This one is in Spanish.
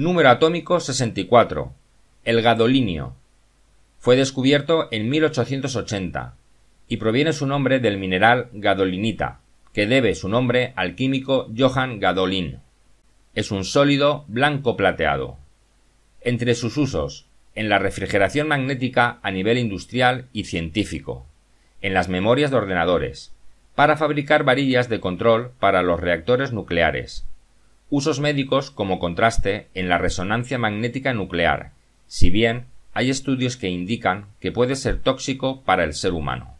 número atómico 64, el gadolinio. Fue descubierto en 1880 y proviene su nombre del mineral gadolinita, que debe su nombre al químico Johann Gadolin. Es un sólido blanco plateado. Entre sus usos, en la refrigeración magnética a nivel industrial y científico, en las memorias de ordenadores, para fabricar varillas de control para los reactores nucleares, usos médicos como contraste en la resonancia magnética nuclear, si bien hay estudios que indican que puede ser tóxico para el ser humano.